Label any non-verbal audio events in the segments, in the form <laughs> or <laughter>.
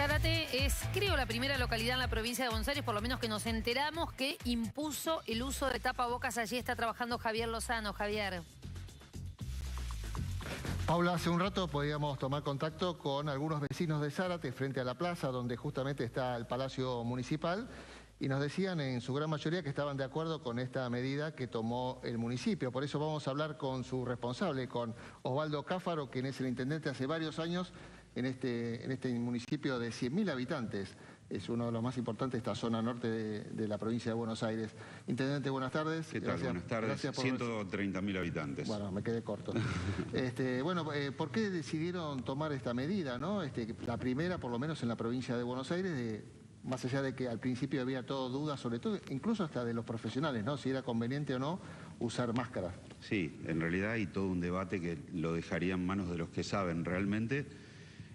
Zárate es, creo, la primera localidad en la provincia de Buenos por lo menos que nos enteramos, que impuso el uso de tapabocas. Allí está trabajando Javier Lozano. Javier. Paula, hace un rato podíamos tomar contacto con algunos vecinos de Zárate frente a la plaza donde justamente está el Palacio Municipal y nos decían en su gran mayoría que estaban de acuerdo con esta medida que tomó el municipio. Por eso vamos a hablar con su responsable, con Osvaldo Cáfaro, quien es el intendente hace varios años en este, en este municipio de 100.000 habitantes. Es uno de los más importantes, esta zona norte de, la provincia de Buenos Aires. Intendente, buenas tardes. ¿Qué tal? buenas tardes. 130.000 habitantes. Bueno, me quedé corto. <laughs> este, bueno, eh, ¿por qué decidieron tomar esta medida? ¿no? Este, la primera, por lo menos en la provincia de Buenos Aires, más allá de que al principio había todo duda, sobre todo incluso hasta de los profesionales, ¿no? Si era conveniente o no usar máscara. Sí, en realidad hay todo un debate que lo dejaría en manos de los que saben realmente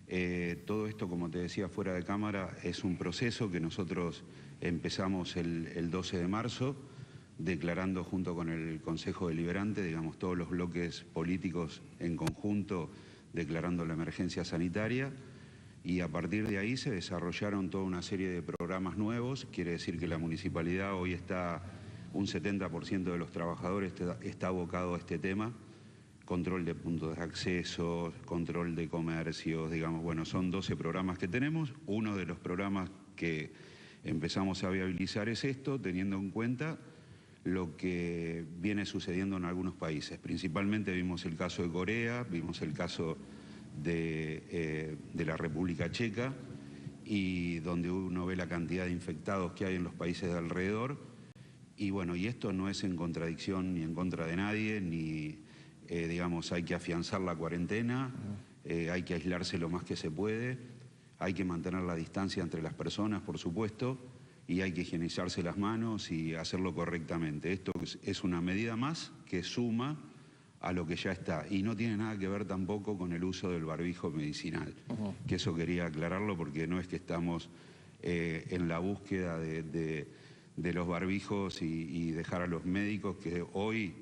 eh, todo esto, como te decía fuera de cámara, es un proceso que nosotros empezamos el, 12 de marzo, declarando junto con el Consejo Deliberante, digamos, todos los bloques políticos en conjunto, declarando la emergencia sanitaria. Y a partir de ahí se desarrollaron toda una serie de programas nuevos, quiere decir que la municipalidad hoy está, un 70% de los trabajadores está abocado a este tema control de puntos de acceso, control de comercios, digamos, bueno, son 12 programas que tenemos. Uno de los programas que empezamos a viabilizar es esto, teniendo en cuenta lo que viene sucediendo en algunos países. Principalmente vimos el caso de Corea, vimos el caso de, eh, de la República Checa, y donde uno ve la cantidad de infectados que hay en los países de alrededor. Y bueno, y esto no es en contradicción ni en contra de nadie, ni, eh, digamos, hay que afianzar la cuarentena, eh, hay que aislarse lo más que se puede, hay que mantener la distancia entre las personas, por supuesto, y hay que higienizarse las manos y hacerlo correctamente. Esto es una medida más que suma a lo que ya está y no tiene nada que ver tampoco con el uso del barbijo medicinal, que eso quería aclararlo porque no es que estamos eh, en la búsqueda de, los barbijos y dejar a los médicos que hoy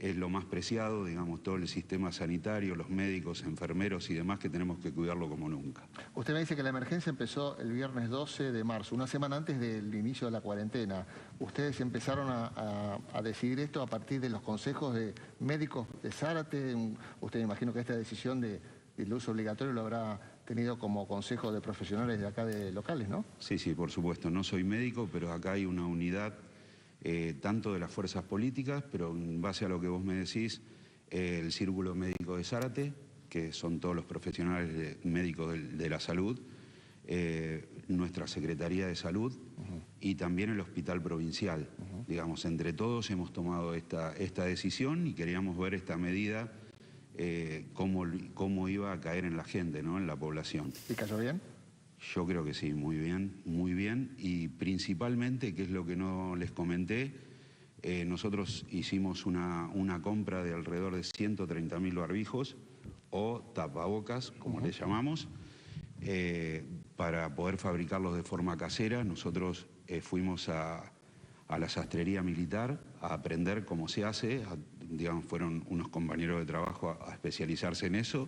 es lo más preciado, digamos, todo el sistema sanitario, los médicos, enfermeros y demás que tenemos que cuidarlo como nunca. Usted me dice que la emergencia empezó el viernes 12 de marzo, una semana antes del inicio de la cuarentena. Ustedes empezaron a, decidir esto a partir de los consejos de médicos de Zárate. Usted me imagino que esta decisión de, del uso obligatorio lo habrá tenido como consejo de profesionales de acá de locales, ¿no? Sí, sí, por supuesto. No soy médico, pero acá hay una unidad eh, tanto de las fuerzas políticas, pero en base a lo que vos me decís, el Círculo Médico de Zárate, que son todos los profesionales médicos de, la salud, eh, nuestra Secretaría de Salud y también el Hospital Provincial. Digamos, entre todos hemos tomado esta, decisión y queríamos ver esta medida, eh, cómo, cómo iba a caer en la gente, ¿no? en la población. ¿Y cayó bien? Yo creo que sí, muy bien, muy bien. Y principalmente, que es lo que no les comenté, eh, nosotros hicimos una, compra de alrededor de 130.000 mil barbijos o tapabocas, como les llamamos, eh, para poder fabricarlos de forma casera. Nosotros eh, fuimos a, la sastrería militar a aprender cómo se hace. digamos, fueron unos compañeros de trabajo a especializarse en eso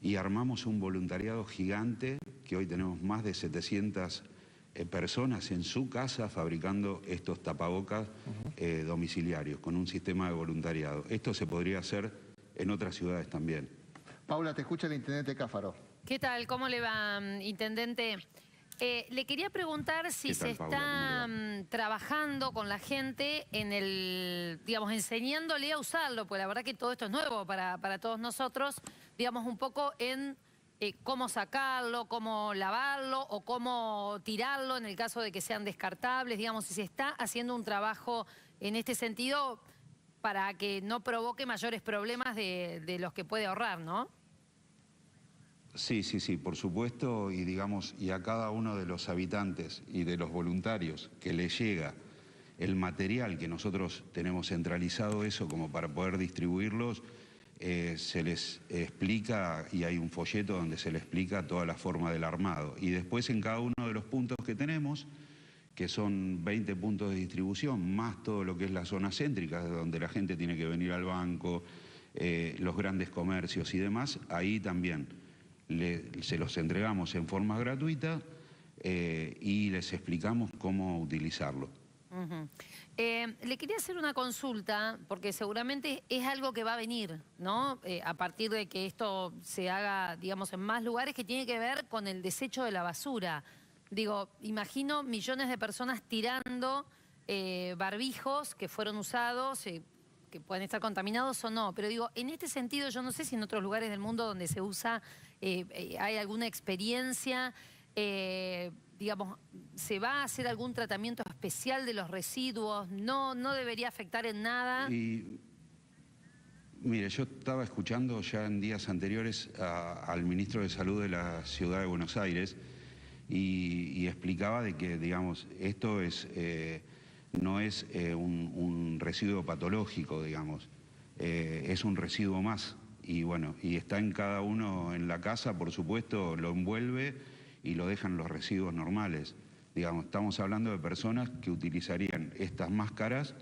y armamos un voluntariado gigante que hoy tenemos más de 700 eh, personas en su casa fabricando estos tapabocas eh, domiciliarios con un sistema de voluntariado. Esto se podría hacer en otras ciudades también. Paula, te escucha el intendente Cáfaro. ¿Qué tal? ¿Cómo le va, mm, intendente? Eh, le quería preguntar si se está mm, trabajando con la gente en el, digamos, enseñándole a usarlo, pues la verdad que todo esto es nuevo para, para todos nosotros digamos, un poco en eh, cómo sacarlo, cómo lavarlo o cómo tirarlo en el caso de que sean descartables, digamos, si se está haciendo un trabajo en este sentido para que no provoque mayores problemas de, de los que puede ahorrar, ¿no? Sí, sí, sí, por supuesto, y digamos, y a cada uno de los habitantes y de los voluntarios que le llega el material que nosotros tenemos centralizado eso como para poder distribuirlos, eh, se les explica, y hay un folleto donde se les explica toda la forma del armado. Y después en cada uno de los puntos que tenemos, que son 20 puntos de distribución, más todo lo que es la zona céntrica, donde la gente tiene que venir al banco, eh, los grandes comercios y demás, ahí también se los entregamos en forma gratuita eh, y les explicamos cómo utilizarlo. Eh, le quería hacer una consulta, porque seguramente es algo que va a venir, ¿no? Eh, a partir de que esto se haga, digamos, en más lugares, que tiene que ver con el desecho de la basura. Digo, imagino millones de personas tirando eh, barbijos que fueron usados, que pueden estar contaminados o no. Pero digo, en este sentido, yo no sé si en otros lugares del mundo donde se usa hay alguna experiencia digamos, ¿se va a hacer algún tratamiento especial de los residuos? ¿No, no debería afectar en nada? Y, mire, yo estaba escuchando ya en días anteriores al ministro de Salud de la Ciudad de Buenos Aires y, explicaba de que, digamos, esto es, eh, no es eh, un, residuo patológico, digamos, eh, es un residuo más. Y bueno, y está en cada uno en la casa, por supuesto, lo envuelve y lo dejan los residuos normales. Digamos, estamos hablando de personas que utilizarían estas máscaras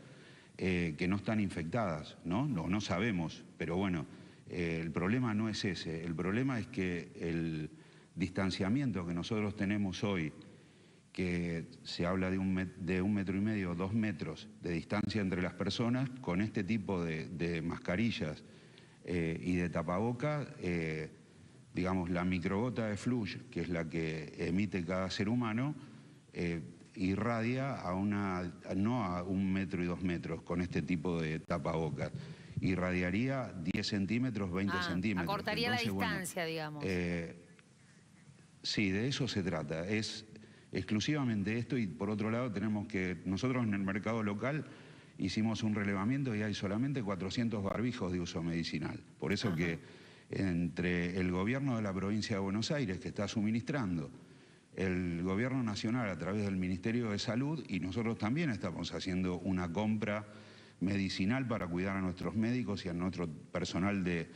eh, que no están infectadas, ¿no? No, no sabemos, pero bueno, eh, el problema no es ese. El problema es que el distanciamiento que nosotros tenemos hoy, que se habla de un, de un metro y medio, dos metros de distancia entre las personas, con este tipo de, mascarillas eh, y de tapaboca, digamos, la microgota de flujo, que es la que emite cada ser humano, eh, irradia a una, no a un metro y dos metros con este tipo de tapabocas. Irradiaría 10 centímetros, 20 ah, centímetros. Acortaría la distancia, digamos. Eh, sí, de eso se trata. Es exclusivamente esto y por otro lado tenemos que nosotros en el mercado local hicimos un relevamiento y hay solamente 400 barbijos de uso medicinal. Por eso que entre el gobierno de la provincia de Buenos Aires, que está suministrando, el gobierno nacional a través del Ministerio de Salud y nosotros también estamos haciendo una compra medicinal para cuidar a nuestros médicos y a nuestro personal de,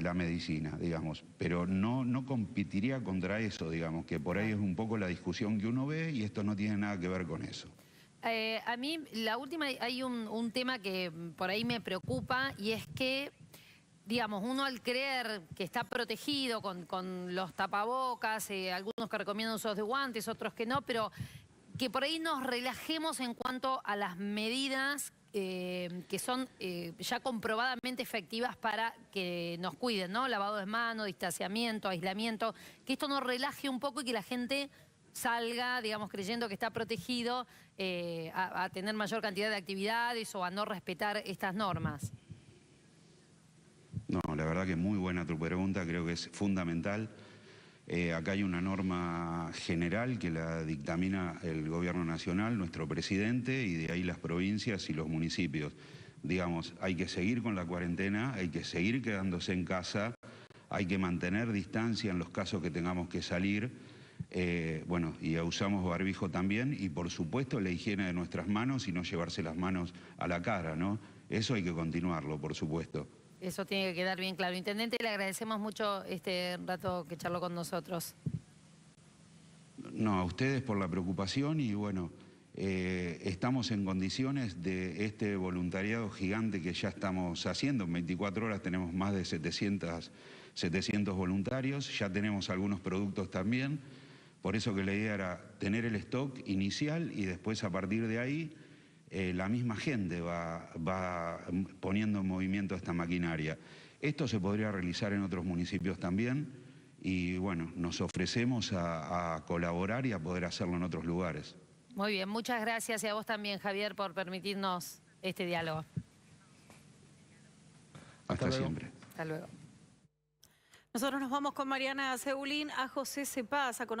la medicina, digamos. Pero no, no competiría contra eso, digamos, que por ahí es un poco la discusión que uno ve y esto no tiene nada que ver con eso. Eh, a mí, la última, hay un tema que por ahí me preocupa y es que digamos, uno al creer que está protegido con, con los tapabocas, eh, algunos que recomiendan usos de guantes, otros que no, pero que por ahí nos relajemos en cuanto a las medidas eh, que son eh, ya comprobadamente efectivas para que nos cuiden, ¿no? Lavado de manos, distanciamiento, aislamiento, que esto nos relaje un poco y que la gente salga, digamos, creyendo que está protegido a, a tener mayor cantidad de actividades o a no respetar estas normas. La verdad que es muy buena tu pregunta, creo que es fundamental. Eh, acá hay una norma general que la dictamina el gobierno nacional, nuestro presidente, y de ahí las provincias y los municipios. Digamos, hay que seguir con la cuarentena, hay que seguir quedándose en casa, hay que mantener distancia en los casos que tengamos que salir. Eh, bueno, y usamos barbijo también, y por supuesto la higiene de nuestras manos y no llevarse las manos a la cara, ¿no? Eso hay que continuarlo, por supuesto. Eso tiene que quedar bien claro. Intendente, le agradecemos mucho este rato que charló con nosotros. No, a ustedes por la preocupación y bueno, eh, estamos en condiciones de este voluntariado gigante que ya estamos haciendo. En 24 horas tenemos más de 700, 700 voluntarios, ya tenemos algunos productos también. Por eso que la idea era tener el stock inicial y después a partir de ahí eh, la misma gente va, va poniendo en movimiento esta maquinaria. Esto se podría realizar en otros municipios también y bueno, nos ofrecemos a, colaborar y a poder hacerlo en otros lugares. Muy bien, muchas gracias y a vos también Javier por permitirnos este diálogo. Hasta, siempre. Hasta luego. Nosotros nos vamos con Mariana Ceulín a José Cepaz a conocer